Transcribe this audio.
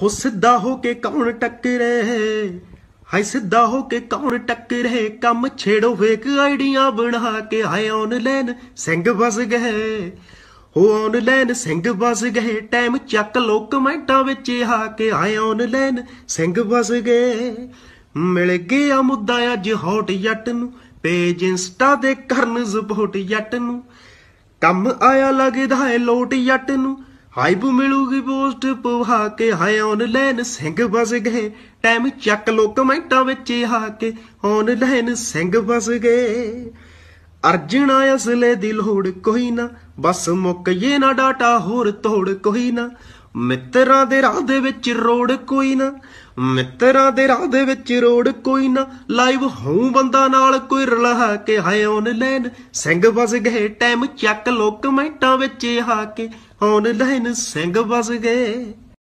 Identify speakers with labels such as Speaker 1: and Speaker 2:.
Speaker 1: ਹੋ ਸਿੱਧਾ ਹੋ ਕੇ ਕੌਣ ਟੱਕਰੇ ਹਾਏ ਸਿੱਧਾ ਹੋ ਕੇ ਕੌਣ ਟੱਕਰੇ ਕੰਮ ਛੇੜੋ ਵੇਖ ਆਈਡੀਆਂ ਬਣਾ ਕੇ ਹਾਏ ਆਨਲਾਈਨ ਸਿੰਘ ਵਸ ਗਏ ਹੋ ਆਨਲਾਈਨ ਸਿੰਘ ਵਸ ਗਏ ਟਾਈਮ ਚੱਕ ਲੋ ਕਮੈਂਟਾਂ ਵਿੱਚ ਆ ਕੇ ਹਾਏ ਆਨਲਾਈਨ ਸਿੰਘ ਵਸ ਗਏ ਮਿਲ ਗਿਆ ਮੁੱਦਾ ਅੱਜ ਹੌਟ ਜੱਟ ਨੂੰ ਪੇਜ ਇੰਸਟਾ ਦੇ ਕਰਨ ਸਪੋਰਟ ਜੱਟ ਨੂੰ ਕੰਮ ਆਇਆ ਲੱਗਦਾ ਹੈ ਲੋਟ ਜੱਟ ਨੂੰ ਹਾਈਬ ਮਿਲੂਗੀ ਪੋਸਟ ਪਵਾ ਕੇ ਹਾਏ ਆਨਲਾਈਨ ਸਿੰਘ ਬਸ ਗਏ ਟਾਈਮ ਚੱਕ ਲੋ ਕਮੈਂਟਾਂ ਵਿੱਚ ਹਾ ਕੇ ਆਨਲਾਈਨ ਸਿੰਘ ਬਸ ਗਏ ਅਰਜਣਾ ਅਸਲੇ ਦੀ ਲੋੜ ਕੋਈ ਨਾ ਬਸ ਮੁੱਕ ਇਹ ਨਾ ਡਾਟਾ ਹੋਰ ਤੋੜ ਕੋਈ ਨਾ ਮਿੱਤਰਾਂ ਦੇ ਰਾਹ ਦੇ ਵਿੱਚ ਰੋੜ ਕੋਈ ਨਾ ਮਿੱਤਰਾਂ ਦੇ ਰਾਹ ਦੇ ਵਿੱਚ ਰੋੜ ਕੋਈ ਨਾ ਲਾਈਵ ਹਉ ਬੰਦਾ ਨਾਲ ਕੋਈ ਰਲਾ ਕੇ ਹਾਏ ਆਨਲਾਈਨ ਸਿੰਘ ਵਸ ਗਏ ਟਾਈਮ ਚੱਕ ਲੋ ਕਮੈਂਟਾਂ ਵਿੱਚ ਆ ਕੇ ਆਨਲਾਈਨ ਸਿੰਘ ਵਸ ਗਏ